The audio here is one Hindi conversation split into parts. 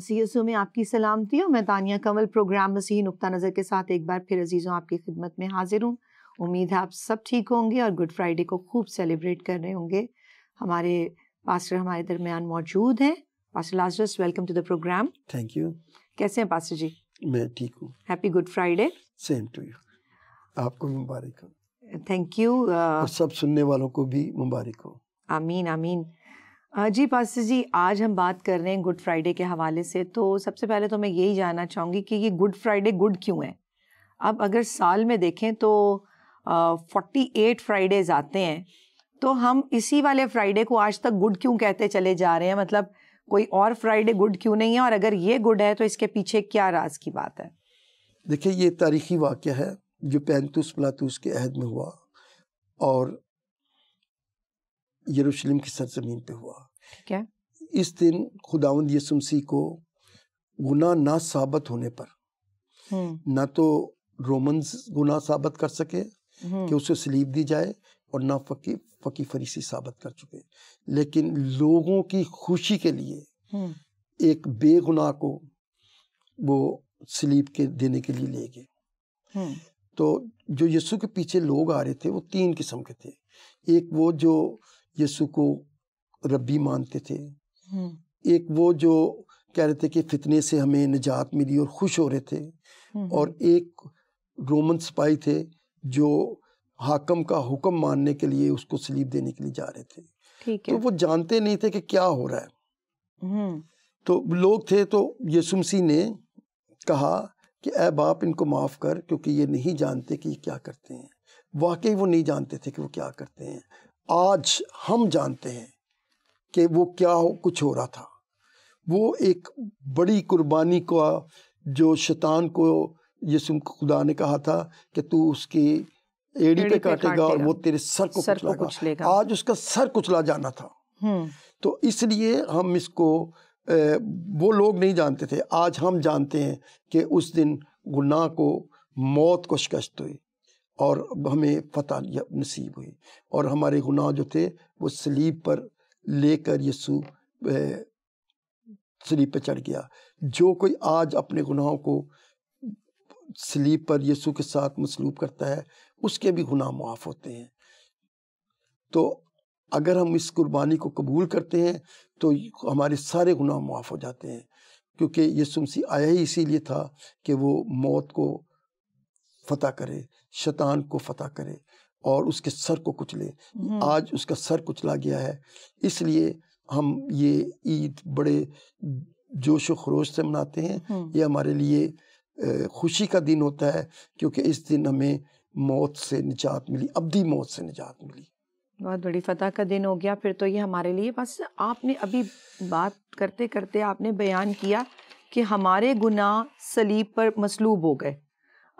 मसीसों में आपकी सलामती और मैं तानिया कंवल प्रोग्राम मसीह नुकता नज़र के साथ एक बार फिर अजीज़ों आपकी खिदमत में हाजिर हूँ उम्मीद है आप सब ठीक होंगे और गुड फ्राइडे को खूब सेलिब्रेट कर रहे होंगे हमारे पास्टर हमारे दरमियान मौजूद हैं pastor Lazarus welcome to the programme thank you कैसे हैं पास्टर जी मैं ठीक हूँ happy good Friday same to you आपको मुबारक हो थैंक यू uh, सब सुनने वालों को भी मुबारक हो आमीन आमीन जी पास्टर जी आज हम बात कर रहे हैं गुड फ्राइडे के हवाले से तो सबसे पहले तो मैं यही जानना चाहूँगी कि ये गुड फ्राइडे गुड क्यों है अब अगर साल में देखें तो फोर्टी एट फ्राइडेज आते हैं तो हम इसी वाले फ्राइडे को आज तक गुड क्यों कहते चले जा रहे हैं मतलब कोई और फ्राइडे गुड क्यों नहीं है और अगर ये गुड है तो इसके पीछे क्या राज की बात है देखिए ये तारीखी वाक्य है जो पैंतुस प्लातूस के अहद में हुआ और यरूशलेम की सरजमीन पे हुआ ठीक है इस दिन खुदावंद यसुमसी को गुना ना साबित होने पर हम्म। ना तो रोमन गुना साबित कर सके हम्म। कि उसे स्लीप दी जाए और ना फकी फकी फरीसी साबित कर चुके लेकिन लोगों की खुशी के लिए हम्म। एक बेगुनाह को वो स्लीप के देने के लिए ले गए तो जो यीशु के पीछे लोग आ रहे थे वो तीन किस्म के थे एक वो जो यीशु को रबी मानते थे हम्म। एक वो जो कह रहे थे कि फितने से हमें निजात मिली और खुश हो रहे थे हम्म। और एक रोमन सिपाही थे जो हाकम का हुक्म मानने के लिए उसको स्लीप देने के लिए जा रहे थे ठीक तो है तो वो जानते नहीं थे कि क्या हो रहा है हम्म। तो लोग थे तो यसुमसी ने कहा कि ए बाप इनको माफ़ कर क्योंकि ये नहीं जानते कि ये क्या करते हैं वाकई वो नहीं जानते थे कि वो क्या करते हैं आज हम जानते हैं कि वो क्या हो कुछ हो रहा था वो एक बड़ी कुर्बानी का जो शैतान को यसुम खुदा ने कहा था कि तू उसकी एड़ी एड़ी पे पे काटेगा और वो तेरे सर को सर कुचलेगा कुछ लेगा। आज उसका सर कुचला जाना था हम्म। तो इसलिए हम इसको वो लोग नहीं जानते थे आज हम जानते हैं कि उस दिन गुनाह को मौत को शिकस्त हुई और हमें फतह नसीब हुई और हमारे गुनाह जो थे वो सलीब पर लेकर यीशु स्लीप पर चढ़ गया जो कोई आज अपने गुनाहों को स्लीप पर यीशु के साथ मसलूब करता है उसके भी गुनाह माफ़ होते हैं तो अगर हम इस कुर्बानी को कबूल करते हैं तो हमारे सारे गुनाह माफ़ हो जाते हैं क्योंकि यीशु मसीह आया ही इसीलिए था कि वो मौत को फतह करे शैतान को फतह करे और उसके सर को कुचले हम्म। आज उसका सर कुचला गया है इसलिए हम ये ईद बड़े जोश व खरोश से मनाते हैं हम्म। ये हमारे लिए खुशी का दिन होता है क्योंकि इस दिन हमें मौत से निजात मिली भी मौत से निजात मिली बहुत बड़ी फतह का दिन हो गया फिर तो ये हमारे लिए बस आपने अभी बात करते करते आपने बयान किया कि हमारे गुनाह सलीब पर मसलूब हो गए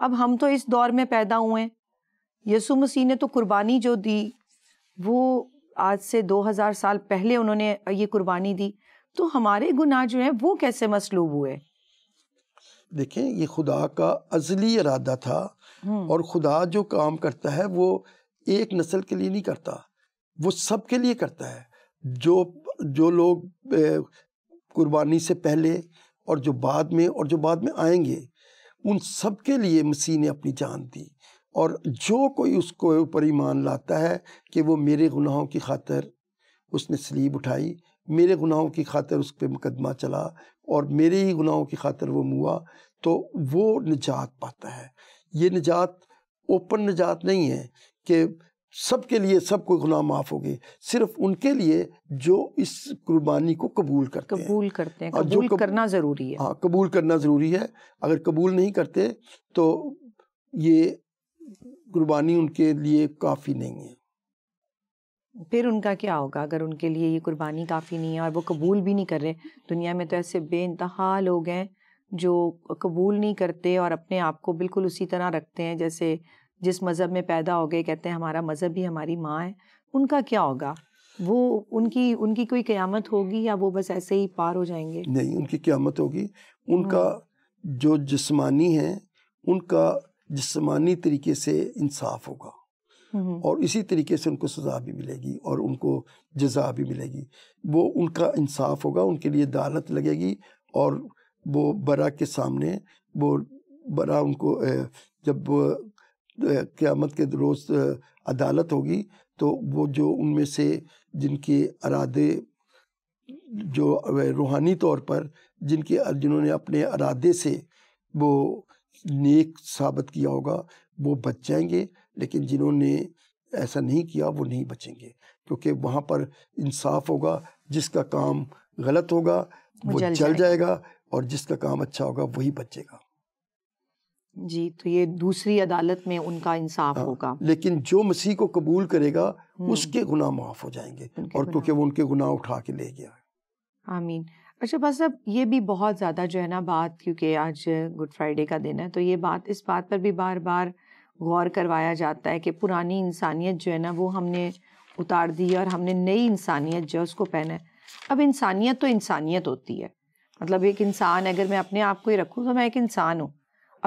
अब हम तो इस दौर में पैदा हुए यसु मसीह ने तो कुर्बानी जो दी वो आज से 2000 साल पहले उन्होंने ये कुर्बानी दी तो हमारे गुनाह जो हैं वो कैसे मसलूब हुए देखें ये खुदा का अजली इरादा था हम्म। और खुदा जो काम करता है वो एक नस्ल के लिए नहीं करता वो सब के लिए करता है जो जो लोग कुर्बानी से पहले और जो बाद में और जो बाद में आएंगे उन सब के लिए मसीह ने अपनी जान दी और जो कोई उसको ऊपर ईमान लाता है कि वो मेरे गुनाहों की खातर उसने स्लीब उठाई मेरे गुनाहों की खातर उस पर मुकदमा चला और मेरे ही गुनाहों की खातर वो मुआ तो वो निजात पाता है ये निजात ओपन निजात नहीं है कि सब के लिए सब कोई गुनाह माफ़ हो गए सिर्फ उनके लिए जो इस कुर्बानी को कबूल करते कबूल हैं। करते हैं हाँ, कबूल कब... करना ज़रूरी है हाँ कबूल करना ज़रूरी है अगर कबूल नहीं करते तो ये कुर्बानी उनके लिए काफ़ी नहीं है फिर उनका क्या होगा अगर उनके लिए ये कुर्बानी काफ़ी नहीं है और वो कबूल भी नहीं कर रहे दुनिया में तो ऐसे बेानतहा लोग हैं जो कबूल नहीं करते और अपने आप को बिल्कुल उसी तरह रखते हैं जैसे जिस मज़हब में पैदा हो गए कहते हैं हमारा मज़हब ही हमारी माँ है उनका क्या होगा वो उनकी उनकी कोई क़्यामत होगी या वो बस ऐसे ही पार हो जाएंगे नहीं उनकी क़्यामत होगी उनका हाँ। जो जिसमानी है उनका जिसमानी तरीके से इंसाफ होगा हम्म। और इसी तरीके से उनको सज़ा भी मिलेगी और उनको जजा भी मिलेगी वो उनका इंसाफ होगा उनके लिए अदालत लगेगी और वो बरा के सामने वो बरा उनको जब क़्यामत के रोज़ अदालत होगी तो वो जो उनमें से जिनके अरादे जो रूहानी तौर पर जिनके जिन्होंने अपने अरादे से वो नेक साबित किया होगा वो बच जाएंगे लेकिन जिन्होंने ऐसा नहीं किया वो नहीं बचेंगे क्योंकि वहाँ पर इंसाफ होगा जिसका काम गलत होगा वो, जल, जल जाएगा और जिसका काम अच्छा होगा वही बचेगा जी तो ये दूसरी अदालत में उनका इंसाफ हाँ, होगा लेकिन जो मसीह को कबूल करेगा हम्म। उसके गुनाह माफ हो जाएंगे और क्योंकि वो उनके गुनाह उठा के ले गया आमीन अच्छा भाई साहब ये भी बहुत ज़्यादा जो है ना बात क्योंकि आज गुड फ्राइडे का दिन है तो ये बात इस बात पर भी बार बार गौर करवाया जाता है कि पुरानी इंसानियत जो है ना वो हमने उतार दी और हमने नई इंसानियत जो है उसको पहना है अब इंसानियत तो इंसानियत होती है मतलब एक इंसान अगर मैं अपने आप को ही रखूँ तो मैं एक इंसान हूँ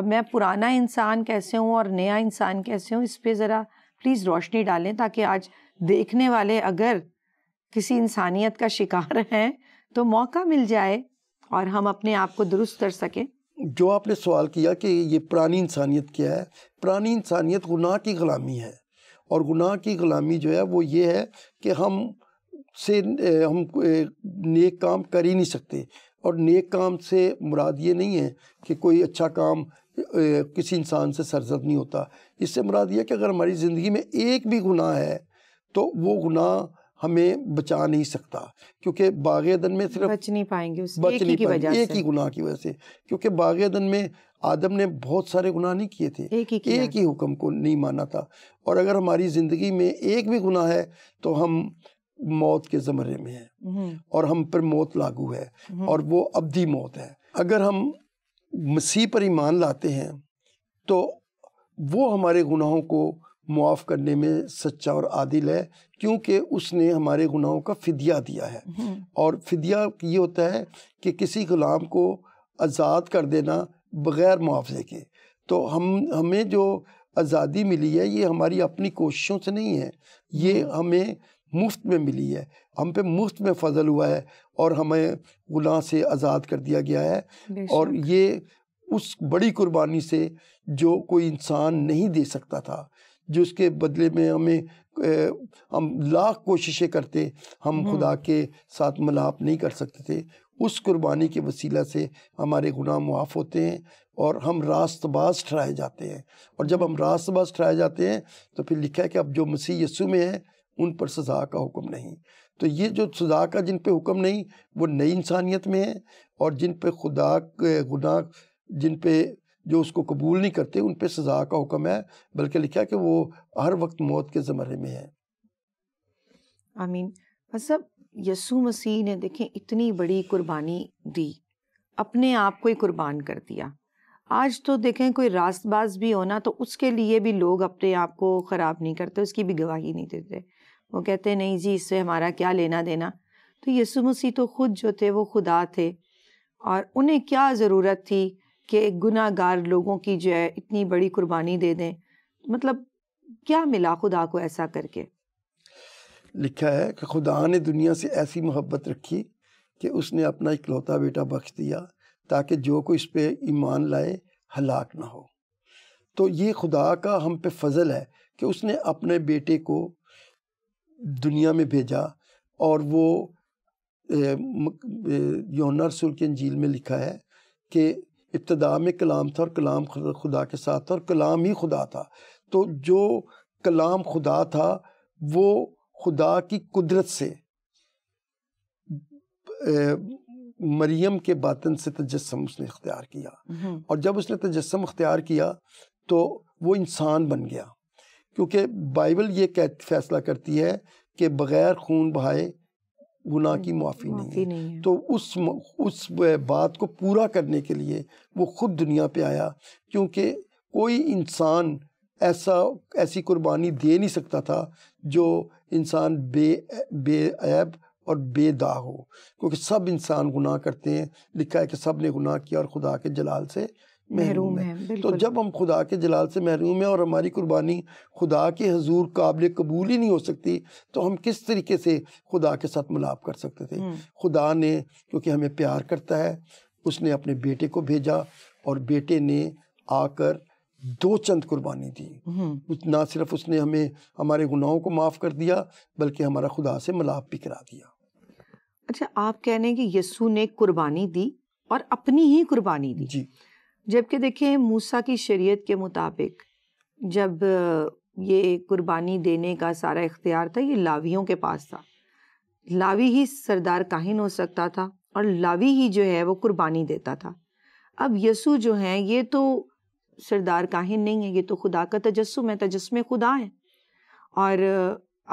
अब मैं पुराना इंसान कैसे हूँ और नया इंसान कैसे हूँ इस पर ज़रा प्लीज़ रोशनी डालें ताकि आज देखने वाले अगर किसी इंसानियत का शिकार हैं तो मौका मिल जाए और हम अपने आप को दुरुस्त कर सकें जो आपने सवाल किया कि ये पुरानी इंसानियत क्या है पुरानी इंसानियत गुनाह की ग़ुलामी है और गुनाह की ग़ुलामी जो है वो ये है कि हम से हम नेक काम कर ही नहीं सकते और नेक काम से मुराद ये नहीं है कि कोई अच्छा काम किसी इंसान से सरजद नहीं होता इससे मुराद यह कि अगर हमारी ज़िंदगी में एक भी गुनाह है तो वो गुनाह हमें बचा नहीं सकता क्योंकि बाग अदन में सिर्फ बच नहीं पाएंगे उस बच एक नहीं की पाएंगे एक ही गुनाह की वजह से क्योंकि बाग अदन में आदम ने बहुत सारे गुनाह नहीं किए थे एक ही एक ही हुक्म को नहीं माना था और अगर हमारी ज़िंदगी में एक भी गुनाह है तो हम मौत के ज़मरे में हैं हम्म। और हम पर मौत लागू है हम्म। और वो अवधि मौत है अगर हम मसीह पर ईमान लाते हैं तो वो हमारे गुनाहों को मुआफ़ करने में सच्चा और आदिल है क्योंकि उसने हमारे गुनाहों का फिदिया दिया है हम्म। और फिदिया ये होता है कि किसी गुलाम को आज़ाद कर देना बग़ैर मुआवजे के तो हम हमें जो आज़ादी मिली है ये हमारी अपनी कोशिशों से नहीं है ये हमें मुफ्त में मिली है हम पे मुफ्त में फजल हुआ है और हमें गुलाह से आज़ाद कर दिया गया है और ये उस बड़ी कुर्बानी से जो कोई इंसान नहीं दे सकता था जो उसके बदले में हमें हम लाख कोशिशें करते हम हम्म। खुदा के साथ मलाप नहीं कर सकते थे उस कुर्बानी के वसीला से हमारे गुनाह मुआफ़ होते हैं और हम रास्तबाज ठहराए जाते हैं और जब हम रास्तबाज ठहराए जाते हैं तो फिर लिखा है कि अब जो मसीह यसु में है उन पर सजा का हुक्म नहीं तो ये जो सजा का जिन पर हुक्म नहीं वो नई इंसानियत में है और जिन पर खुदा गुनाह जिन पे जो उसको कबूल नहीं करते उन पर सज़ा का हुक्म है बल्कि लिखा कि वो हर वक्त मौत के ज़मरे में है आमीन मतलब यसु मसीह ने देखें इतनी बड़ी कुर्बानी दी अपने आप को ही कुर्बान कर दिया आज तो देखें कोई रास्तबाज भी होना तो उसके लिए भी लोग अपने आप को ख़राब नहीं करते उसकी भी गवाही नहीं देते वो कहते नहीं जी इससे हमारा क्या लेना देना तो यसु मसीह तो खुद जो थे वो खुदा थे और उन्हें क्या ज़रूरत थी कि गुनागार लोगों की जो है इतनी बड़ी कुर्बानी दे दें मतलब क्या मिला खुदा को ऐसा करके लिखा है कि खुदा ने दुनिया से ऐसी मोहब्बत रखी कि उसने अपना इकलौता बेटा बख्श दिया ताकि जो कोई इस पर ईमान लाए हलाक ना हो तो ये खुदा का हम पे फजल है कि उसने अपने बेटे को दुनिया में भेजा और वो यौनर रसूल के अंजील में लिखा है कि इब्तदा में कलाम था और कलाम खुदा के साथ था और कलाम ही खुदा था तो जो कलाम खुदा था वो खुदा की कुदरत से मरियम के बातन से तजस्म उसने अख्तियार किया हम्म। और जब उसने तजस्म अख्तियार किया तो वो इंसान बन गया क्योंकि बाइबल ये फैसला करती है कि बग़ैर खून बहाए गुनाह हम्म, की माफ़ी नहीं, नहीं है तो उस उस बात को पूरा करने के लिए वो खुद दुनिया पे आया क्योंकि कोई इंसान ऐसा ऐसी कुर्बानी दे नहीं सकता था जो इंसान बे बेब और बेदा हो क्योंकि सब इंसान गुनाह करते हैं लिखा है कि सब ने गुनाह किया और खुदा के जलाल से महरूम है तो जब हम खुदा के जलाल से महरूम है और हमारी कुर्बानी खुदा के हजूर काबिल कबूल ही नहीं हो सकती तो हम किस तरीके से खुदा के साथ मिलाप कर सकते थे हम्म। खुदा ने क्योंकि हमें प्यार करता है उसने अपने बेटे को भेजा और बेटे ने आकर दो चंद कुर्बानी दी हम्म। ना सिर्फ उसने हमें हमारे गुनाहों को माफ़ कर दिया बल्कि हमारा खुदा से मलाप भी करा दिया अच्छा आप कह रहे हैं कि यस्सु ने कुर्बानी दी और अपनी ही कुर्बानी दी जी जबकि देखिए मूसा की शरीयत के मुताबिक जब ये कुर्बानी देने का सारा इख्तियार था ये लावियों के पास था लावी ही सरदार काहिन हो सकता था और लावी ही जो है वो कुर्बानी देता था अब यसु जो हैं ये तो सरदार काहिन नहीं है ये तो खुदा का तजस्म है तजस्म खुदा है और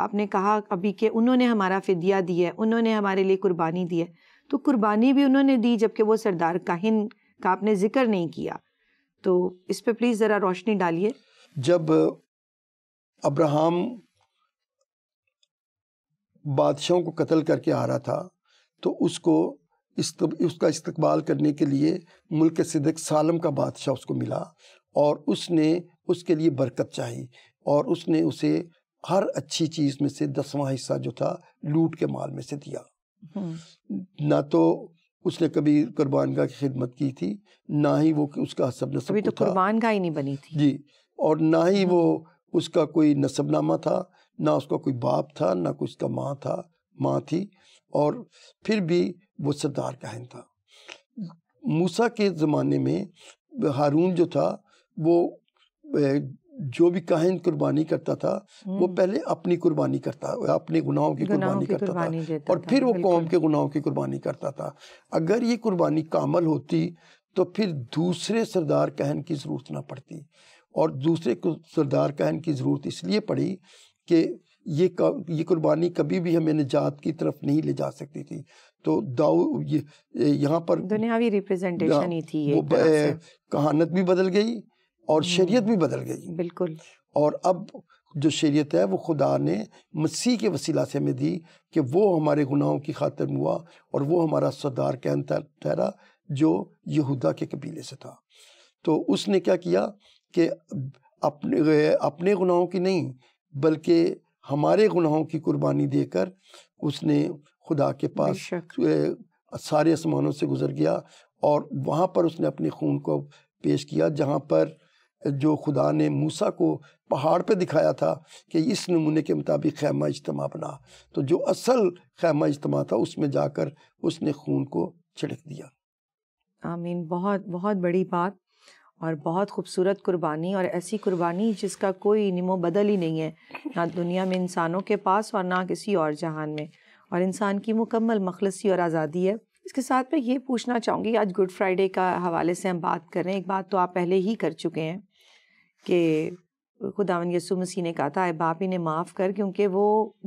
आपने कहा अभी कि उन्होंने हमारा फ़िदिया दिया है उन्होंने हमारे लिए कुर्बानी दी है तो कुर्बानी भी उन्होंने दी जबकि वो सरदार काहिन का आपने जिक्र नहीं किया तो इस पे प्लीज़ ज़रा रोशनी डालिए जब अब्राहम बादशाहों को कत्ल करके आ रहा था तो उसको इस्त, उसका इस्तकबाल करने के लिए मुल्क सिदक सालम का बादशाह उसको मिला और उसने उसके लिए बरकत चाही और उसने उसे हर अच्छी चीज़ में से दसवां हिस्सा जो था लूट के माल में से दिया हम्म। ना तो उसने कभी कुर्बान का की खिदमत की थी ना ही वो उसका हसब नसब तो, तो कुर्बान ही नहीं बनी थी जी और ना ही हम्म। वो उसका कोई नसबनामा था ना उसका कोई बाप था ना कोई उसका माँ था माँ थी और फिर भी वो सरदार कहन था मूसा के ज़माने में हारून जो था वो जो भी काहिन कुर्बानी करता था वो हम्म। पहले अपनी कुर्बानी करता अपने गुनाहों की कुर्बानी करता कुर्बानी था और फिर वो कौम के गुनाहों की कुर्बानी करता था अगर ये कुर्बानी कामल होती तो फिर दूसरे सरदार कहन की ज़रूरत ना पड़ती और दूसरे सरदार कहन की ज़रूरत इसलिए पड़ी कि ये ये कुर्बानी कभी भी हमें निजात की तरफ नहीं ले जा सकती थी तो दाऊ ये यहाँ पर दुनियावी रिप्रेजेंटेशन ही थी वो कहानत भी बदल गई और शरीयत भी बदल गई बिल्कुल और अब जो शरीयत है वो खुदा ने मसीह के वसीला से हमें दी कि वो हमारे गुनाहों की खातिर हुआ और वो हमारा सरदार कहन ठहरा जो यहूदा के कबीले से था तो उसने क्या किया कि अपने अपने गुनाहों की नहीं बल्कि हमारे गुनाहों की कुर्बानी देकर उसने खुदा के पास सारे आसमानों से गुजर गया और वहाँ पर उसने अपने खून को पेश किया जहाँ पर जो खुदा ने मूसा को पहाड़ पे दिखाया था कि इस नमूने के मुताबिक खैमा इजतमा बना तो जो असल खैमा इजतमा था उसमें जाकर उसने खून को छिड़क दिया आमीन बहुत बहुत बड़ी बात और बहुत खूबसूरत कुर्बानी और ऐसी कुर्बानी जिसका कोई नमो बदल ही नहीं है ना दुनिया में इंसानों के पास और ना किसी और जहान में और इंसान की मुकम्मल मखलसी और आज़ादी है इसके साथ मैं ये पूछना चाहूँगी आज गुड फ्राइडे का हवाले से हम बात कर रहे हैं एक बात तो आप पहले ही कर चुके हैं कि खुदावन यसु मसीह ने कहा था आए बाप इन्हें माफ़ कर क्योंकि वो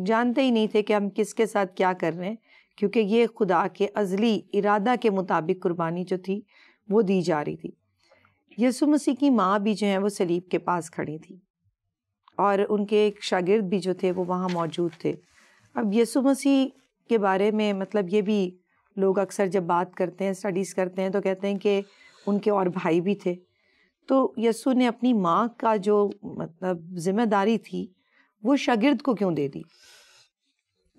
जानते ही नहीं थे कि हम किसके साथ क्या कर रहे हैं क्योंकि ये खुदा के अजली इरादा के मुताबिक कुर्बानी जो थी वो दी जा रही थी यसु मसीह की माँ भी जो है वो सलीब के पास खड़ी थी और उनके एक शागिर्द भी जो थे वो वहाँ मौजूद थे अब यसु मसीह के बारे में मतलब ये भी लोग अक्सर जब बात करते हैं स्टडीज़ करते हैं तो कहते हैं कि उनके और भाई भी थे तो यस्सु ने अपनी माँ का जो मतलब जिम्मेदारी थी वो शागिर्द को क्यों दे दी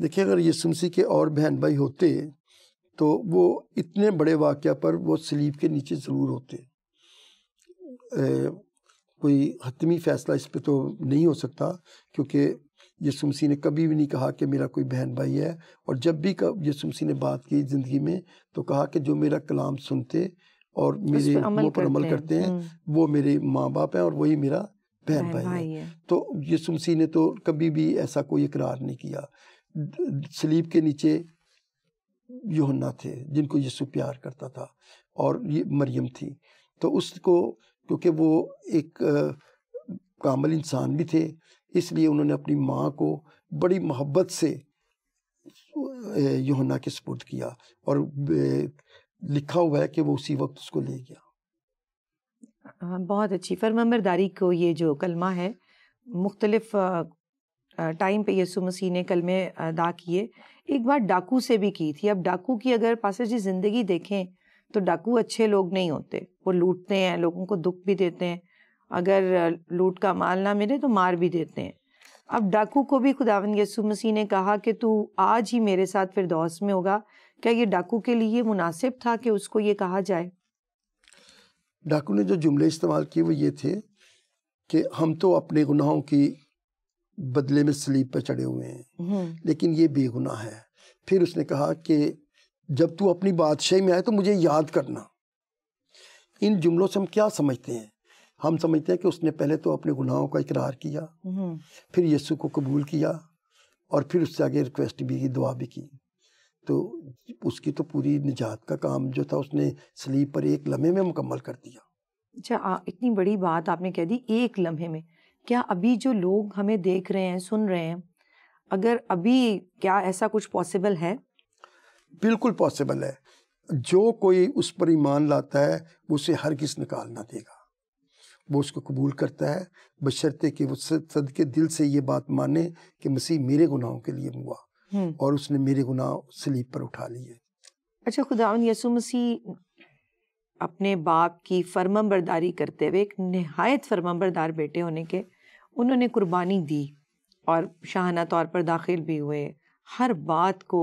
देखिए अगर यीशु मसीह के और बहन भाई होते तो वो इतने बड़े वाक्य पर वो सलीब के नीचे ज़रूर होते ए, कोई हतमी फ़ैसला इस पर तो नहीं हो सकता क्योंकि यसु मसीह ने कभी भी नहीं कहा कि मेरा कोई बहन भाई है और जब भी यसु मसीह ने बात की ज़िंदगी में तो कहा कि जो मेरा कलाम सुनते और मेरे वो पर अमल करते हैं हम्म। वो मेरे माँ बाप हैं और वही मेरा बहन भाई, है तो यसुमसी ने तो कभी भी ऐसा कोई इकरार नहीं किया सलीब के नीचे योहन्ना थे जिनको यसु प्यार करता था और ये मरियम थी तो उसको क्योंकि वो एक कामल इंसान भी थे इसलिए उन्होंने अपनी माँ को बड़ी मोहब्बत से योहन्ना के सपोर्ट किया और लिखा हुआ है कि वो उसी वक्त उसको ले गया हाँ, बहुत अच्छी फरमंबरदारी को ये जो कलमा है मुख्तलिफ टाइम पे यसु मसीह ने कलमे अदा किए एक बार डाकू से भी की थी अब डाकू की अगर पासेज ज़िंदगी देखें तो डाकू अच्छे लोग नहीं होते वो लूटते हैं लोगों को दुख भी देते हैं अगर लूट का माल ना मिले तो मार भी देते हैं अब डाकू को भी खुदावन यसु मसीह ने कहा कि तू आज ही मेरे साथ फिर दौस में होगा क्या ये डाकू के लिए मुनासिब था कि उसको ये कहा जाए डाकू ने जो जुमले इस्तेमाल किए वो ये थे कि हम तो अपने गुनाहों की बदले में स्लीप पर चढ़े हुए हैं हम्म। लेकिन ये बेगुनाह है फिर उसने कहा कि जब तू अपनी बादशाही में आए तो मुझे याद करना इन जुमलों से हम क्या समझते हैं हम समझते हैं कि उसने पहले तो अपने गुनाहों का इकरार किया हम्म। फिर यीशु को कबूल किया और फिर उससे आगे रिक्वेस्ट भी की दुआ भी की तो उसकी तो पूरी निजात का काम जो था उसने स्लीप पर एक लम्हे में मुकम्मल कर दिया अच्छा इतनी बड़ी बात आपने कह दी एक लम्हे में क्या अभी जो लोग हमें देख रहे हैं सुन रहे हैं अगर अभी क्या ऐसा कुछ पॉसिबल है बिल्कुल पॉसिबल है जो कोई उस पर ईमान लाता है वो उसे हर किस निकाल ना देगा वो उसको कबूल करता है बशर्ते कि वो सद के दिल से ये बात माने कि मसीह मेरे गुनाहों के लिए हुआ हम्म। और उसने मेरे गुनाह स्लीप पर उठा लिए अच्छा खुदा यसु मसीह अपने बाप की फरमम बरदारी करते हुए एक नहायत फरमम बरदार बेटे होने के उन्होंने कुर्बानी दी और शाहाना तौर पर दाखिल भी हुए हर बात को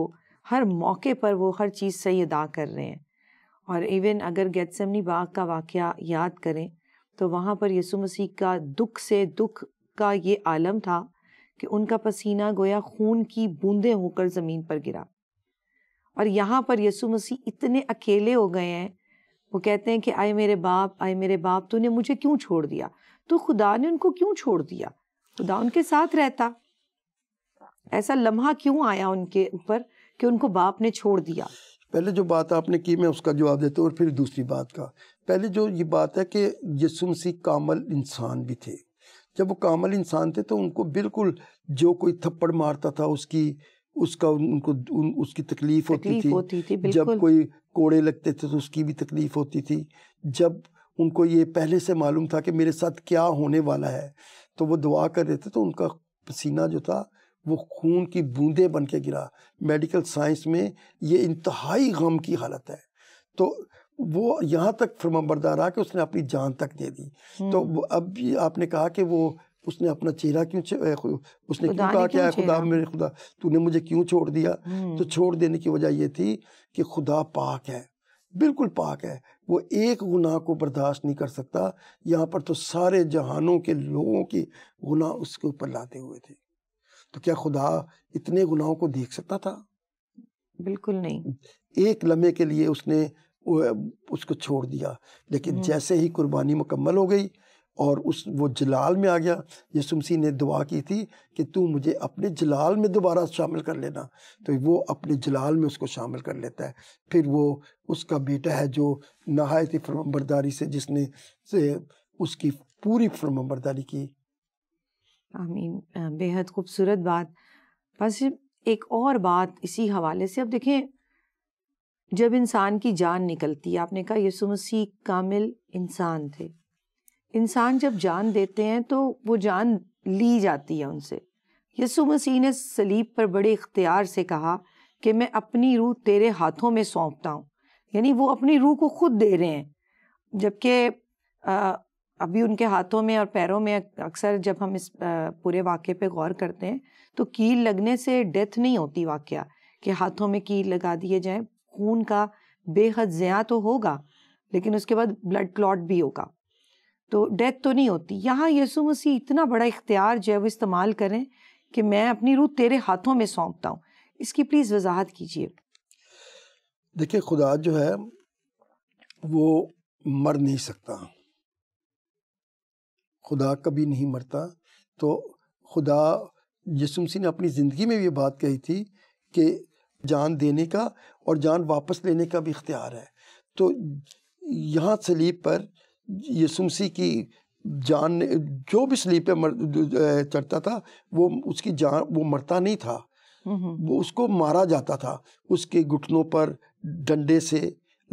हर मौके पर वो हर चीज़ सही अदा कर रहे हैं और इवन अगर गैतसमनी बाग का वाक़ याद करें तो वहाँ पर यसु मसीह का दुख से दुख का ये आलम था कि उनका पसीना गोया खून की बूंदें होकर ज़मीन पर गिरा और यहाँ पर यसु मसीह इतने अकेले हो गए हैं वो कहते हैं कि आए मेरे बाप आए मेरे बाप तूने मुझे क्यों छोड़ दिया तो खुदा ने उनको क्यों छोड़ दिया खुदा उनके साथ रहता ऐसा लम्हा क्यों आया उनके ऊपर कि उनको बाप ने छोड़ दिया पहले जो बात आपने की मैं उसका जवाब देता हूँ और फिर दूसरी बात का पहले जो ये बात है कि यसुम सी कामल इंसान भी थे जब वो कामल इंसान थे तो उनको बिल्कुल जो कोई थप्पड़ मारता था उसकी उसका उनको उन, उसकी तकलीफ, तकलीफ होती थी, होती थी जब कोई कोड़े लगते थे तो उसकी भी तकलीफ होती थी जब उनको ये पहले से मालूम था कि मेरे साथ क्या होने वाला है तो वो दुआ कर रहे थे तो उनका पसीना जो था वो खून की बूंदें बन के गिरा मेडिकल साइंस में ये इंतहाई गम की हालत है तो वो यहाँ तक फरमबरदार आ कि उसने अपनी जान तक दे दी तो हम्म। अब आपने कहा कि वो उसने अपना चेहरा क्यों उसने क्यों कहा क्या है खुदा मेरे खुदा तूने मुझे क्यों छोड़ दिया हम्म। तो छोड़ देने की वजह ये थी कि खुदा पाक है बिल्कुल पाक है वो एक गुनाह को बर्दाश्त नहीं कर सकता यहाँ पर तो सारे जहानों के लोगों की गुनाह उसके ऊपर लाते हुए थे तो क्या खुदा इतने गुनाहों को देख सकता था बिल्कुल नहीं एक लम्हे के लिए उसने उसको छोड़ दिया लेकिन हम्म। जैसे ही कुर्बानी मुकम्मल हो गई और उस वो जलाल में आ गया यसुमसी ने दुआ की थी कि तू मुझे अपने जलाल में दोबारा शामिल कर लेना तो वो अपने जलाल में उसको शामिल कर लेता है फिर वो उसका बेटा है जो नहायत फरमबरदारी से जिसने से उसकी पूरी फरमबरदारी की आमीन बेहद खूबसूरत बात बस एक और बात इसी हवाले से अब देखें जब इंसान की जान निकलती है आपने कहा यसु मसीह कामिल इंसान थे इंसान जब जान देते हैं तो वो जान ली जाती है उनसे यसु मसीह ने सलीब पर बड़े इख्तियार से कहा कि मैं अपनी रूह तेरे हाथों में सौंपता हूँ यानी वो अपनी रूह को खुद दे रहे हैं जबकि अभी उनके हाथों में और पैरों में अक्सर जब हम इस पूरे वाक्य पे गौर करते हैं तो कील लगने से डेथ नहीं होती वाक्य कि हाथों में कील लगा दिए जाएं खून का बेहद ज़्या तो होगा लेकिन उसके बाद ब्लड क्लॉट भी होगा तो डेथ तो नहीं होती यहाँ यसु मसीह इतना बड़ा इख्तियार जो है वो इस्तेमाल करें कि मैं अपनी रूह तेरे हाथों में सौंपता हूँ इसकी प्लीज़ वजाहत कीजिए देखिए खुदा जो है वो मर नहीं सकता खुदा कभी नहीं मरता तो खुदा यसुम सिंह ने अपनी ज़िंदगी में भी बात कही थी कि जान देने का और जान वापस लेने का भी इख्तियार है तो यहाँ सलीब पर यसुमसी की जान जो भी स्लीप पे मर, चढ़ता था वो उसकी जान वो मरता नहीं था हम्म, हम्म। वो उसको मारा जाता था उसके घुटनों पर डंडे से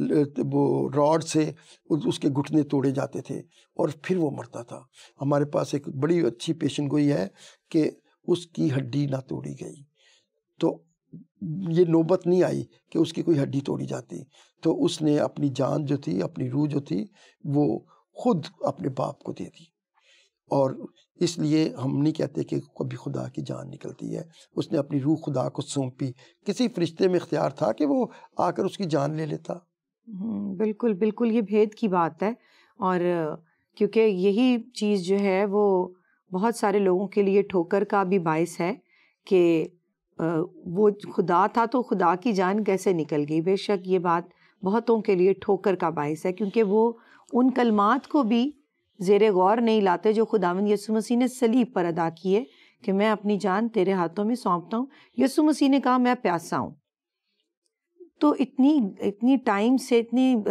वो रॉड से उसके घुटने तोड़े जाते थे और फिर वो मरता था हमारे पास एक बड़ी अच्छी पेशेंट गोई है कि उसकी हड्डी ना तोड़ी गई तो ये नौबत नहीं आई कि उसकी कोई हड्डी तोड़ी जाती तो उसने अपनी जान जो थी अपनी रूह जो थी वो खुद अपने बाप को दे दी और इसलिए हम नहीं कहते कि कभी खुदा की जान निकलती है उसने अपनी रूह खुदा को सौंपी किसी फरिश्ते में इख्तियार था कि वो आकर उसकी जान ले लेता हम्म, बिल्कुल बिल्कुल ये भेद की बात है और क्योंकि यही चीज़ जो है वो बहुत सारे लोगों के लिए ठोकर का भी बायस है कि वो खुदा था तो खुदा की जान कैसे निकल गई बेशक ये बात बहुतों के लिए ठोकर का बायस है क्योंकि वो उन कलमात को भी जेर गौर नहीं लाते जो खुदावन यसु मसीह ने सलीब पर अदा किए कि मैं अपनी जान तेरे हाथों में सौंपता हूँ यसु मसीह ने कहा मैं प्यासा हूँ तो इतनी इतनी टाइम से इतनी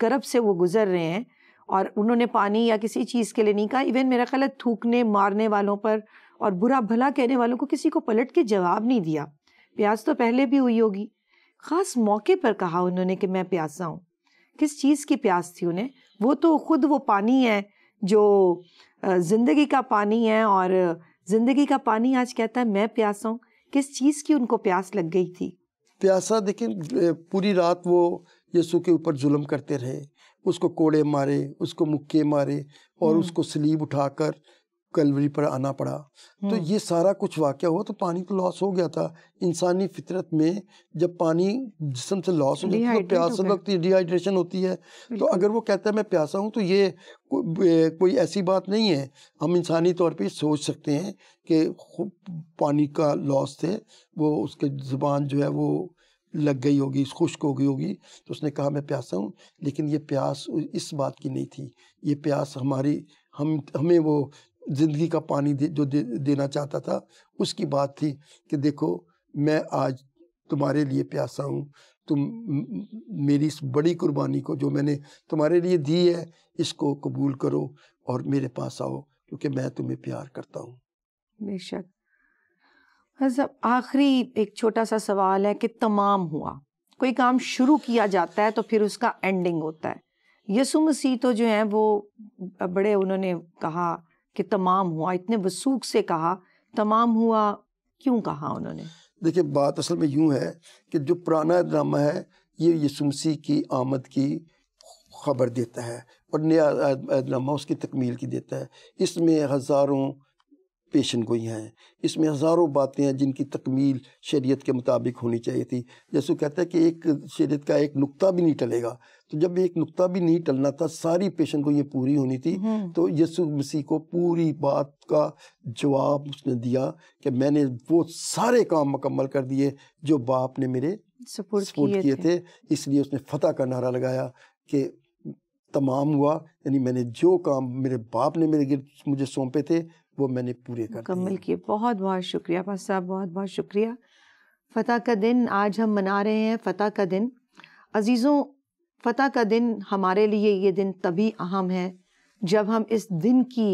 करब से वो गुजर रहे हैं और उन्होंने पानी या किसी चीज़ के लिए नहीं कहा इवन मेरा ख्याल थूकने मारने वालों पर और बुरा भला कहने वालों को किसी को पलट के जवाब नहीं दिया प्यास तो पहले भी हुई होगी ख़ास मौके पर कहा उन्होंने कि मैं प्यासा हूँ किस चीज़ की प्यास थी उन्हें वो तो खुद वो पानी है जो ज़िंदगी का पानी है और ज़िंदगी का पानी आज कहता है मैं प्यासा हूँ किस चीज़ की उनको प्यास लग गई थी प्यासा देखिए पूरी रात वो यीशु के ऊपर जुल्म करते रहे उसको कोड़े मारे उसको मुक्के मारे और हम्म। उसको स्लीब उठाकर कैलवरी पर आना पड़ा तो हम्म। ये सारा कुछ वाक्य हुआ तो पानी तो लॉस हो गया था इंसानी फितरत में जब पानी जिसम से लॉस हो जाता है तो प्यास लगती डिहाइड्रेशन होती है तो अगर वो कहता है मैं प्यासा हूँ तो ये को, कोई ऐसी बात नहीं है हम इंसानी तौर पे सोच सकते हैं कि पानी का लॉस थे वो उसके ज़ुबान जो है वो लग गई होगी खुश्क हो गई होगी तो उसने कहा मैं प्यासा हूँ लेकिन ये प्यास इस बात की नहीं थी ये प्यास हमारी हम हमें वो ज़िंदगी का पानी दे, जो दे, देना चाहता था उसकी बात थी कि देखो मैं आज तुम्हारे लिए प्यासा हूँ तुम मेरी इस बड़ी कुर्बानी को जो मैंने तुम्हारे लिए दी है इसको कबूल करो और मेरे पास आओ क्योंकि मैं तुम्हें प्यार करता हूँ बेशक आखिरी एक छोटा सा सवाल है कि तमाम हुआ कोई काम शुरू किया जाता है तो फिर उसका एंडिंग होता है यसु मसीह तो जो है वो बड़े उन्होंने कहा कि तमाम हुआ इतने वसूख से कहा तमाम हुआ क्यों कहा उन्होंने देखिए बात असल में यूं है कि जो पुराना ड्रामा है ये यसुमसी की आमद की खबर देता है और नया ड्रामा उसकी तकमील की देता है इसमें हज़ारों पेशन गोई हैं इसमें हज़ारों बातें हैं जिनकी तकमील शरीयत के मुताबिक होनी चाहिए थी जैसे कहता है कि एक शरीयत का एक नुक्ता भी नहीं टलेगा तो जब एक नुकता भी नहीं टलना था सारी पेशेंट को ये पूरी होनी थी हम्म। तो यसु मसीह को पूरी बात का जवाब उसने दिया कि मैंने वो सारे काम मुकम्मल कर दिए जो बाप ने मेरे सपोर्ट किए थे, थे। इसलिए उसने फतेह का नारा लगाया कि तमाम हुआ यानी मैंने जो काम मेरे बाप ने मेरे गिर मुझे सौंपे थे वो मैंने पूरे कर मुकम्मल किए बहुत बहुत शुक्रिया पास साहब बहुत बहुत शुक्रिया फतेह का दिन आज हम मना रहे हैं फतेह का दिन अजीज़ों फतह का दिन हमारे लिए ये दिन तभी अहम है जब हम इस दिन की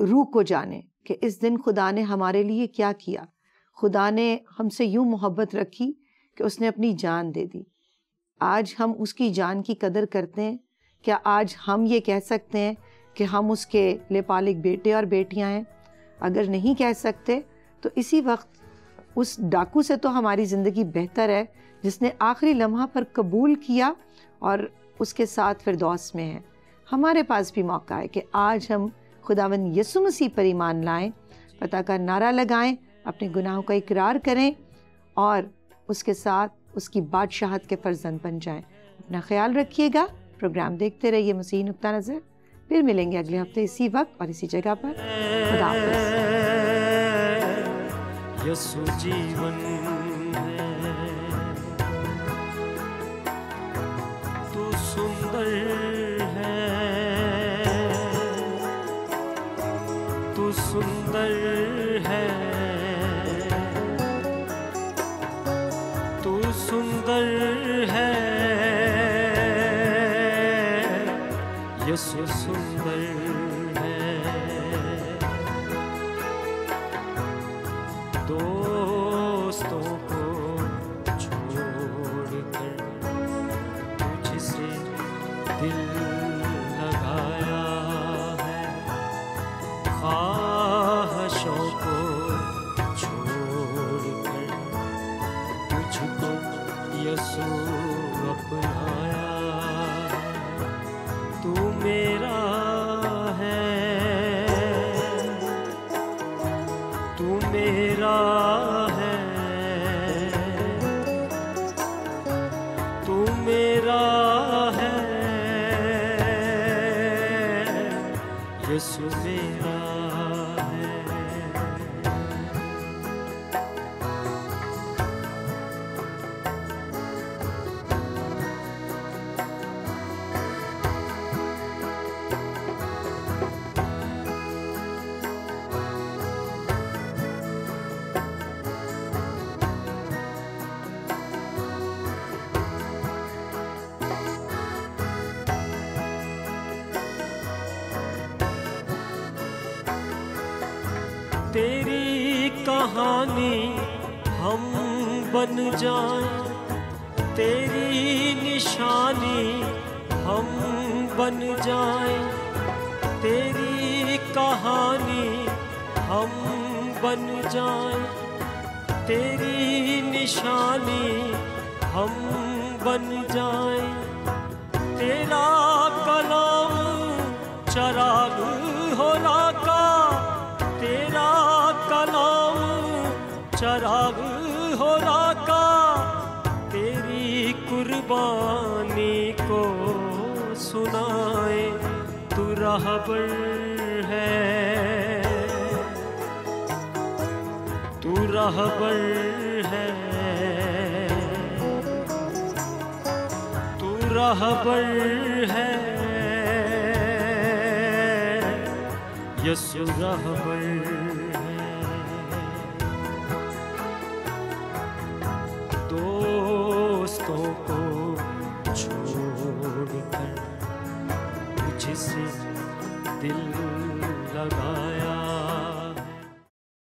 रूह को जाने कि इस दिन खुदा ने हमारे लिए क्या किया खुदा ने हमसे यूं मोहब्बत रखी कि उसने अपनी जान दे दी आज हम उसकी जान की कदर करते हैं क्या आज हम ये कह सकते हैं कि हम उसके लेपालिक बेटे और बेटियां हैं अगर नहीं कह सकते तो इसी वक्त उस डाकू से तो हमारी ज़िंदगी बेहतर है जिसने आखिरी लम्हा पर कबूल किया और उसके साथ फिरदौस में है हमारे पास भी मौका है कि आज हम खुदावन यसु मसीह पर ईमान लाएं पता का नारा लगाएं अपने गुनाहों का इकरार करें और उसके साथ उसकी बादशाहत के फर्जंद बन जाएं अपना ख्याल रखिएगा प्रोग्राम देखते रहिए मसीह नुकता नज़र फिर मिलेंगे अगले हफ्ते इसी वक्त और इसी जगह पर खुदा सुजीवन जाए तेरी निशानी हम बन जाए तेरी कहानी हम बन जाए तेरी निशानी हम बन जाए राह पर है तू राह पर है तू राह पर है यसु पर